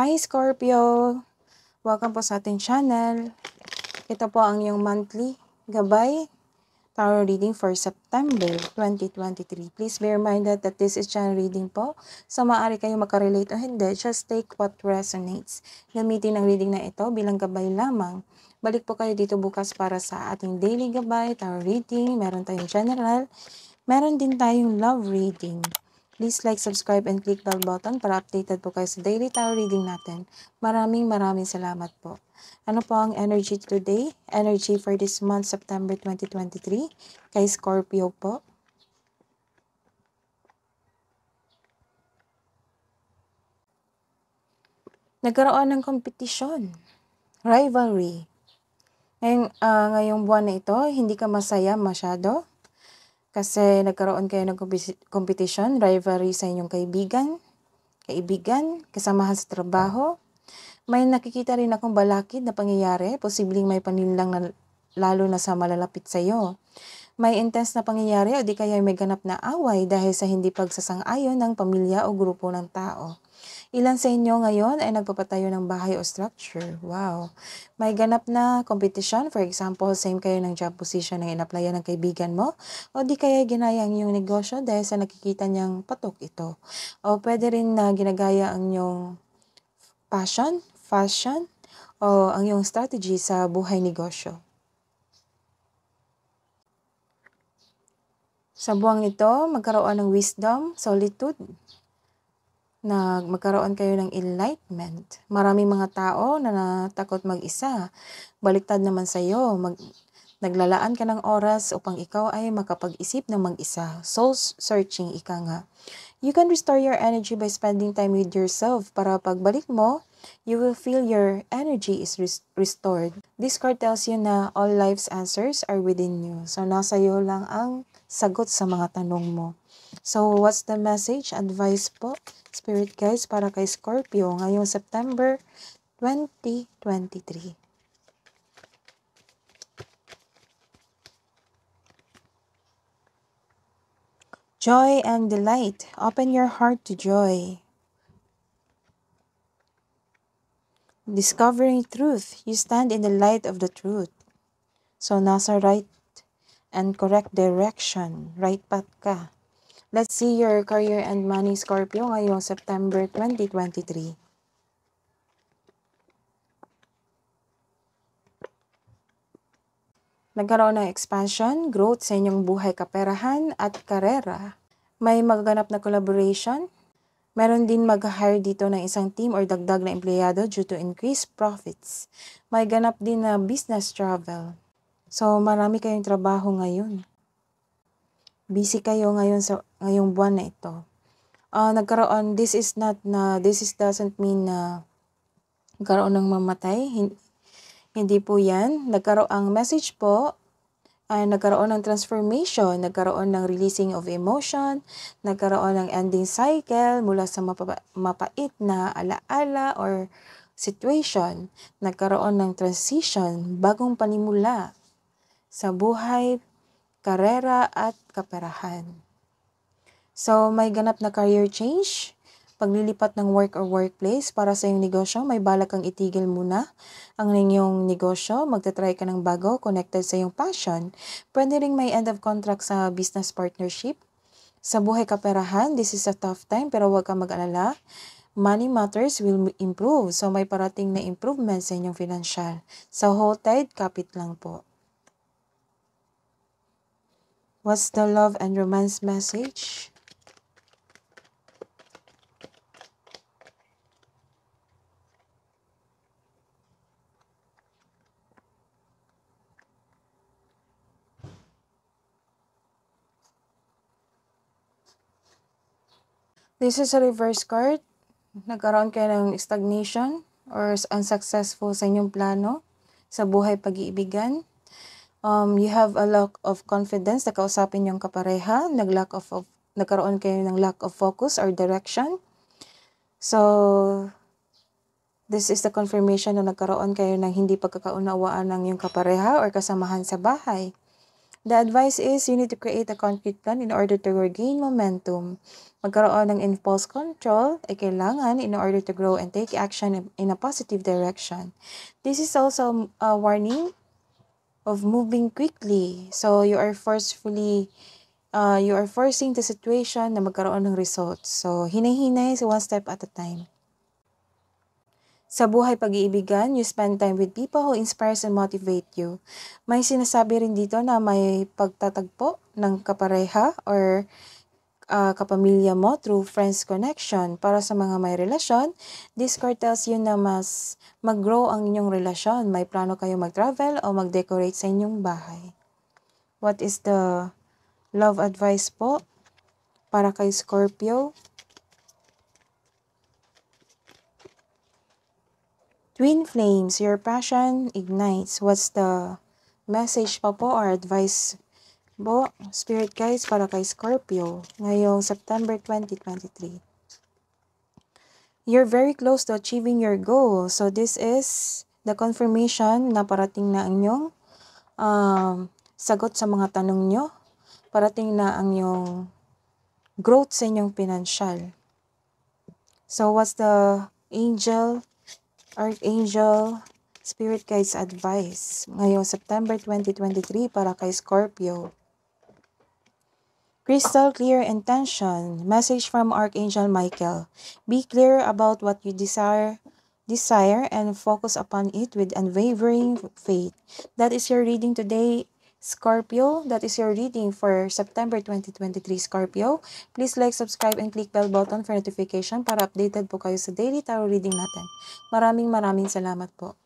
Hi Scorpio! Welcome po sa ating channel. Ito po ang iyong monthly gabay tarot reading for September 2023. Please bear in mind that, that this is channel reading po. So maaari kayo makarelate o hindi, just take what resonates. Gamitin ang reading na ito bilang gabay lamang. Balik po kayo dito bukas para sa ating daily gabay, tarot reading, meron tayong general, meron din tayong love reading. Please like, subscribe, and click bell button para updated po kayo sa daily tarot reading natin. Maraming maraming salamat po. Ano po ang energy today? Energy for this month, September 2023, kay Scorpio po. nagkaroon ng kompetisyon, rivalry. Ngayong, uh, ngayong buwan na ito, hindi ka masaya masyado. Kasi nagkaroon kayo ng competition, rivalry sa inyong kaibigan, kaibigan, kasamahan sa trabaho. May nakikita rin akong balakid na pangyayari, posibleng may paninlang na, lalo na sa malalapit sa iyo. May intense na pangyayari o di kaya may ganap na away dahil sa hindi pagsasang-ayon ng pamilya o grupo ng tao. Ilan sa inyo ngayon ay nagpapatayo ng bahay o structure? Wow. May ganap na competition. For example, same kayo ng job position na inaplayan ng kaibigan mo o di kaya ginaya ang iyong negosyo dahil sa nakikita niyang patok ito. O pwede rin na ginagaya ang iyong passion, fashion, o ang iyong strategy sa buhay negosyo. Sa buwang ito, magkaroon ng wisdom, solitude, na magkaroon kayo ng enlightenment. Maraming mga tao na natakot mag-isa. Baliktad naman sa iyo, mag naglalaan ka ng oras upang ikaw ay makapag-isip ng mag-isa. Soul searching ika nga. You can restore your energy by spending time with yourself para pagbalik mo, you will feel your energy is res- restored. This card tells you na all life's answers are within you. So, nasa iyo lang ang sagot sa mga tanong mo. So, what's the message? Advice po, Spirit Guys, para kay Scorpio ngayong September 2023. Joy and delight. Open your heart to joy. Discovering truth. You stand in the light of the truth. So, nasa right and correct direction. Right path ka. Let's see your career and money Scorpio ngayong September 2023. Nagkaroon ng expansion, growth sa inyong buhay kaperahan at karera. May magaganap na collaboration. Meron din mag-hire dito ng isang team or dagdag na empleyado due to increased profits. May ganap din na business travel. So, marami kayong trabaho ngayon. Busy kayo ngayon sa ngayong buwan na ito. Uh, nagkaroon, this is not na, this is doesn't mean na nagkaroon ng mamatay. hindi po yan. Nagkaroon ang message po ay nagkaroon ng transformation, nagkaroon ng releasing of emotion, nagkaroon ng ending cycle mula sa mapa- mapait na alaala or situation, nagkaroon ng transition, bagong panimula, sa buhay, karera at kaperahan. So, may ganap na career change, paglilipat ng work or workplace para sa iyong negosyo, may balak kang itigil muna ang inyong negosyo, magtatry ka ng bago, connected sa iyong passion. Pwede ring may end of contract sa business partnership. Sa buhay kaperahan, this is a tough time pero huwag kang mag-alala. Money matters will improve. So may parating na improvement sa inyong financial. Sa so, hold tight, kapit lang po. What's the love and romance message? This is a reverse card. Nagkaroon kayo ng stagnation or unsuccessful sa inyong plano sa buhay pag-iibigan um, you have a lack of confidence na kausapin yung kapareha, nag-lack of, of nagkaroon kayo ng lack of focus or direction. So, this is the confirmation na nagkaroon kayo ng hindi pagkakaunawaan ng yung kapareha or kasamahan sa bahay. The advice is you need to create a concrete plan in order to regain momentum. Magkaroon ng impulse control ay kailangan in order to grow and take action in a positive direction. This is also a uh, warning of moving quickly. So you are forcefully uh, you are forcing the situation na magkaroon ng results. So hinay-hinay so one step at a time. Sa buhay pag-iibigan, you spend time with people who inspires and motivate you. May sinasabi rin dito na may pagtatagpo ng kapareha or uh, kapamilya mo through friends connection. Para sa mga may relasyon, this card tells you na mas mag-grow ang inyong relasyon. May plano kayo mag-travel o mag-decorate sa inyong bahay. What is the love advice po para kay Scorpio? Twin flames, your passion ignites. What's the message pa po or advice Bo, Spirit Guys para kay Scorpio ngayong September 2023. You're very close to achieving your goal. So this is the confirmation na parating na ang inyong um, sagot sa mga tanong nyo. Parating na ang inyong growth sa inyong pinansyal. So what's the angel, archangel, spirit guides advice ngayong September 2023 para kay Scorpio? Crystal clear intention. Message from Archangel Michael. Be clear about what you desire desire and focus upon it with unwavering faith. That is your reading today, Scorpio. That is your reading for September 2023, Scorpio. Please like, subscribe, and click bell button for notification para updated po kayo sa daily tarot reading natin. Maraming maraming salamat po.